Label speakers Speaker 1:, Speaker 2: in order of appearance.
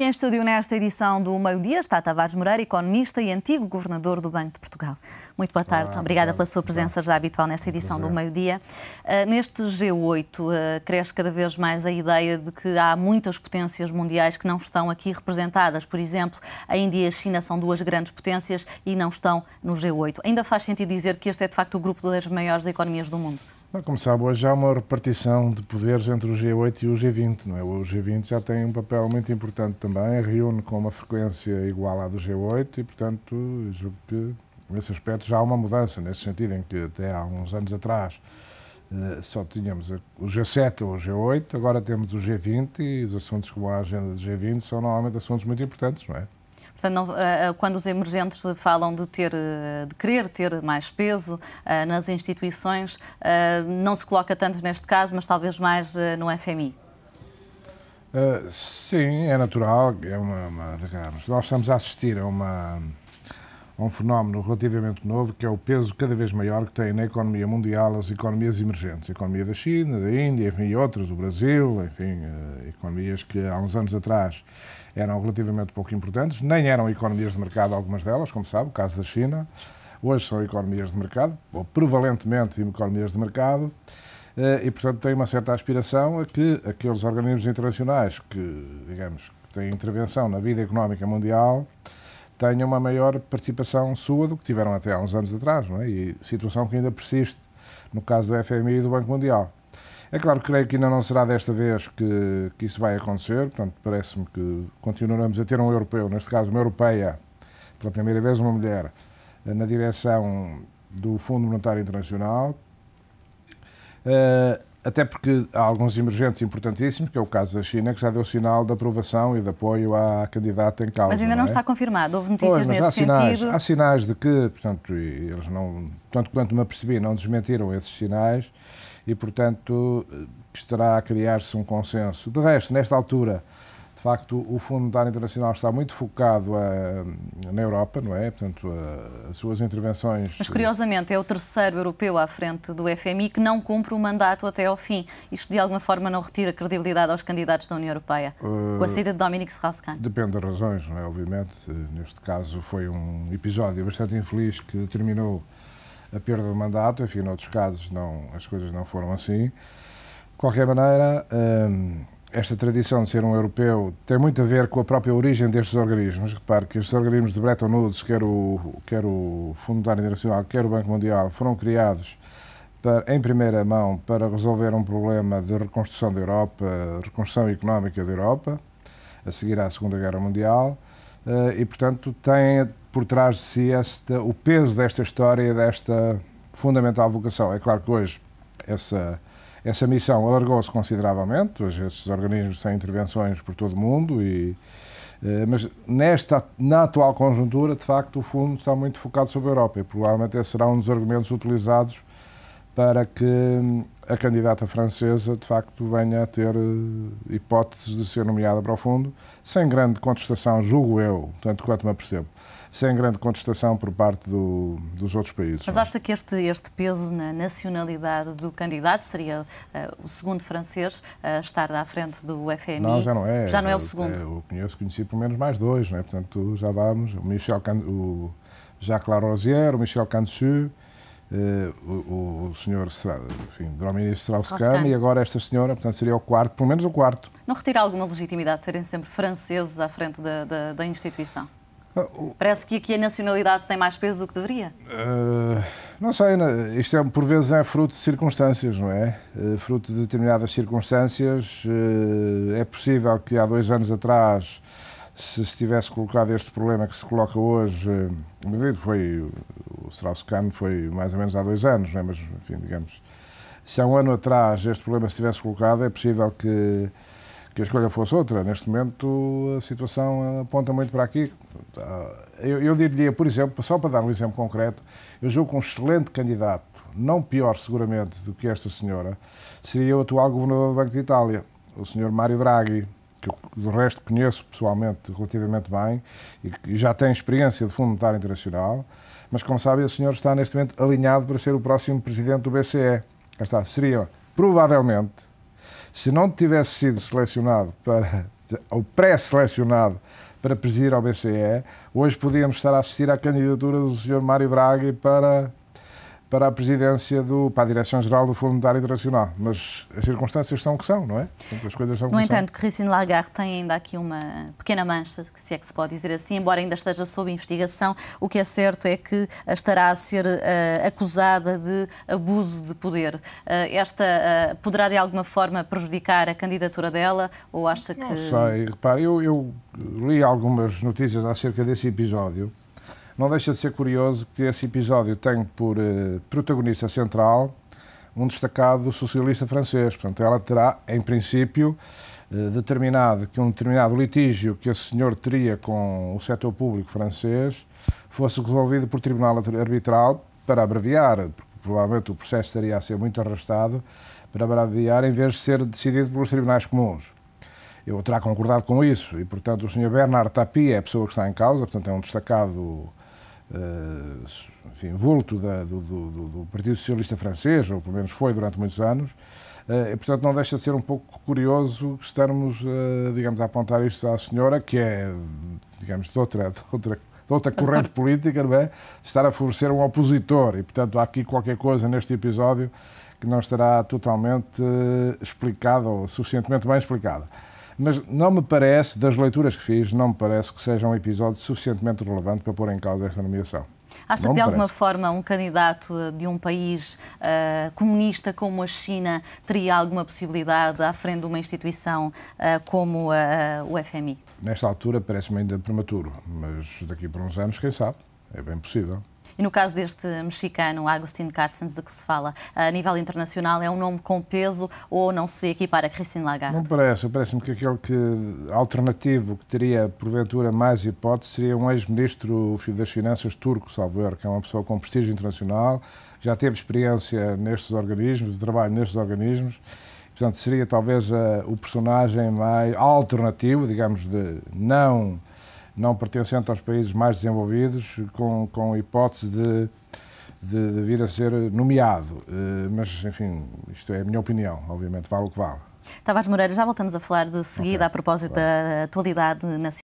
Speaker 1: E em estúdio nesta edição do Meio Dia está Tavares Moreira, economista e antigo governador do Banco de Portugal. Muito boa tarde, Olá, obrigada pela sua presença já habitual nesta edição do Meio Dia. Uh, neste G8 uh, ah, cresce cada vez mais a ideia de que há muitas potências mundiais que não estão aqui representadas. Por exemplo, a Índia e a China são duas grandes potências e não estão no G8. Ainda faz sentido dizer que este é de facto o grupo das maiores economias do mundo?
Speaker 2: Como sabe, hoje há uma repartição de poderes entre o G8 e o G20. Não é? O G20 já tem um papel muito importante também, reúne com uma frequência igual à do G8 e, portanto, julgo que nesse aspecto já há uma mudança, nesse sentido em que até há uns anos atrás eh, só tínhamos o G7 ou o G8, agora temos o G20 e os assuntos como a agenda do G20 são normalmente assuntos muito importantes, não é?
Speaker 1: Portanto, não, eh, eh, quando os emergentes falam de ter, eh, de querer ter mais peso nas instituições, não se coloca tanto neste caso, mas talvez mais no FMI.
Speaker 2: Uh, sim, é natural. É uma, uma, digamos, nós estamos a assistir a uma a um fenómeno relativamente novo, que é o peso cada vez maior que tem na economia mundial as economias emergentes. A economia da China, da Índia, enfim, e outras, do Brasil, enfim, eh, economias que há uns anos atrás eram relativamente pouco importantes, nem eram economias de mercado algumas delas, como sabe, o caso da China. Hoje são economias de mercado, ou prevalentemente economias de mercado, eh, e, portanto, tem uma certa aspiração a que aqueles organismos internacionais que, digamos, que têm intervenção na vida económica mundial tenha uma maior participação sua do que tiveram até há uns anos atrás, não é? E situação que ainda persiste no caso do FMI e do Banco Mundial. É claro que creio que ainda não será desta vez que, que isso vai acontecer, portanto, parece-me que continuaremos a ter um europeu, neste caso uma europeia, pela primeira vez uma mulher, eh, na direção do Fundo Monetário Internacional. Uh, até porque há alguns emergentes importantíssimos, que é o caso da China, que já deu sinal de aprovação e de apoio à candidata em causa. Mas ainda não, não é? está
Speaker 1: confirmado, houve notícias pois, nesse há sinais, sentido. Há
Speaker 2: sinais de que, portanto, eles não, tanto quanto me apercebi, não desmentiram esses sinais e, portanto, eh, estará a criar-se um consenso. De resto, nesta altura, de facto, o Fundo Monetário Internacional está muito focado a, eh, na Europa, não é? Portanto, a, eh, as suas intervenções. Mas,
Speaker 1: curiosamente, é o terceiro europeu à frente do FMI que não cumpre o mandato até ao fim. Isto, de alguma forma, não retira credibilidade aos candidatos da União Europeia?
Speaker 2: Uh, com a saída de
Speaker 1: Dominique Strauss-Kahn?
Speaker 2: Depende das razões, não é? Obviamente. Eh, neste caso, foi um episódio bastante infeliz que terminou a perda do mandato. Enfim, noutros casos, não, as coisas não foram assim. De qualquer maneira esta tradição de ser um europeu tem muito a ver com a própria origem destes organismos. Repare que estes organismos de Bretton Woods, quer o, quer o Fundo Monetário Internacional, quer o Banco Mundial, foram criados para, em primeira mão para resolver um problema de reconstrução da Europa, reconstrução económica da Europa, a seguir à Segunda Guerra Mundial, eh, e, portanto, tem por trás de si esta, o peso desta história, e desta fundamental vocação. É claro que hoje essa essa missão alargou-se consideravelmente, hoje esses organismos têm intervenções por todo o mundo e eh, mas nesta, na atual conjuntura, de facto, o fundo está muito focado sobre a Europa e provavelmente esse será um dos argumentos utilizados para que hum, a candidata francesa, de facto, venha a ter eh, hipóteses de ser nomeada para o fundo, sem grande contestação, julgo eu, tanto quanto me apercebo, sem grande contestação por parte do, dos outros países. Mas
Speaker 1: é? acha que este, este peso na nacionalidade do candidato, seria uh, o segundo francês, a eh, estar à frente do FMI? Não, já não é. Já não é o segundo. É, eu
Speaker 2: conheço, conheci pelo menos mais dois, né? portanto, já vamos, o, Michel, o Jacques Larosière, o Michel Cansu, eh, o, o senhor enfim, Domínio Strauss-Kahn e agora esta senhora, portanto seria o quarto, pelo menos o quarto.
Speaker 1: Não retira alguma legitimidade serem sempre franceses à frente da, da, da instituição? Ah, Parece que aqui a nacionalidade tem mais peso do que deveria.
Speaker 2: Uh, não sei, né, isto é, por vezes é fruto de circunstâncias, não é? Uh, fruto de determinadas circunstâncias. Uh, é possível que há dois anos atrás, se se tivesse colocado este problema que se coloca hoje, foi o Strauss-Kahn foi mais ou menos há dois anos, né? mas, enfim, digamos, se há um ano atrás este problema se tivesse colocado, é possível que, que a escolha fosse outra. Neste momento, a situação aponta muito para aqui. Eu, eu diria, por exemplo, só para dar um exemplo concreto, eu julgo que um excelente candidato, não pior seguramente do que esta senhora, seria o atual governador do Banco de Itália, o senhor Mário Draghi que eu, do resto conheço pessoalmente relativamente bem e que já tem experiência de Fundo Monetário Internacional, mas, como sabe o senhor está neste momento alinhado para ser o próximo presidente do BCE. Cá está, seria, provavelmente, se não tivesse sido selecionado para, ou pré-selecionado para presidir ao BCE, hoje podíamos estar a assistir à candidatura do senhor Mário Draghi para para a presidência do, para a direção-geral do Fundo Monetário Internacional, mas as circunstâncias são o que são, não é? As coisas são no entanto,
Speaker 1: são. Christine Lagarde tem ainda aqui uma pequena mancha, se é que se pode dizer assim, embora ainda esteja sob investigação, o que é certo é que estará a ser uh, acusada de abuso de poder. Uh, esta uh, poderá de alguma forma prejudicar a candidatura dela ou acha que... Não sei,
Speaker 2: repare, eu, eu li algumas notícias acerca desse episódio não deixa de ser curioso que esse episódio tem por uh, protagonista central um destacado socialista francês. Portanto, ela terá, em princípio, eh, determinado que um determinado litígio que esse senhor teria com o setor público francês fosse resolvido por tribunal arbitral para abreviar, porque provavelmente o processo estaria a ser muito arrastado, para abreviar em vez de ser decidido pelos tribunais comuns. Eu terá concordado com isso e, portanto, o senhor Bernard Tapie é a pessoa que está em causa, portanto, é um destacado eh, enfim, vulto da, do, do, do, Partido Socialista Francês, ou pelo menos foi durante muitos anos, eh, e portanto não deixa de ser um pouco curioso estarmos, eh, digamos, a apontar isto à senhora, que é, digamos, de outra, de outra, de outra corrente política, não é? Estar a favorecer um opositor, e portanto há aqui qualquer coisa neste episódio que não estará totalmente explicado ou suficientemente bem explicada. Mas não me parece, das leituras que fiz, não me parece que seja um episódio suficientemente relevante para pôr em causa esta nomeação. Acha que de alguma parece.
Speaker 1: forma um candidato de um país uh, comunista como a China teria alguma possibilidade à frente de uma instituição uh, como eh, o FMI?
Speaker 2: Nesta altura parece-me ainda prematuro, mas daqui por uns anos, quem sabe, é bem possível.
Speaker 1: E no caso deste mexicano, Agustin Carsens, de que se fala a nível internacional, é um nome com peso ou não se equipara a Christine Lagarde? Não
Speaker 2: parece. Parece-me que aquele que, alternativo que teria, porventura, mais hipótese seria um ex-ministro das Finanças turco, salvo erro, que é uma pessoa com prestígio internacional, já teve experiência nestes organismos, de trabalho nestes organismos. Portanto, seria talvez eh, o personagem mais alternativo, digamos, de não não pertencente aos países mais desenvolvidos, com, com hipótese de, de, de vir a ser nomeado. Eh, mas, enfim, isto é a minha opinião, obviamente, vale o que vale.
Speaker 1: Tavares Moreira, já voltamos a falar de seguida okay. a propósito claro. da atualidade nacional.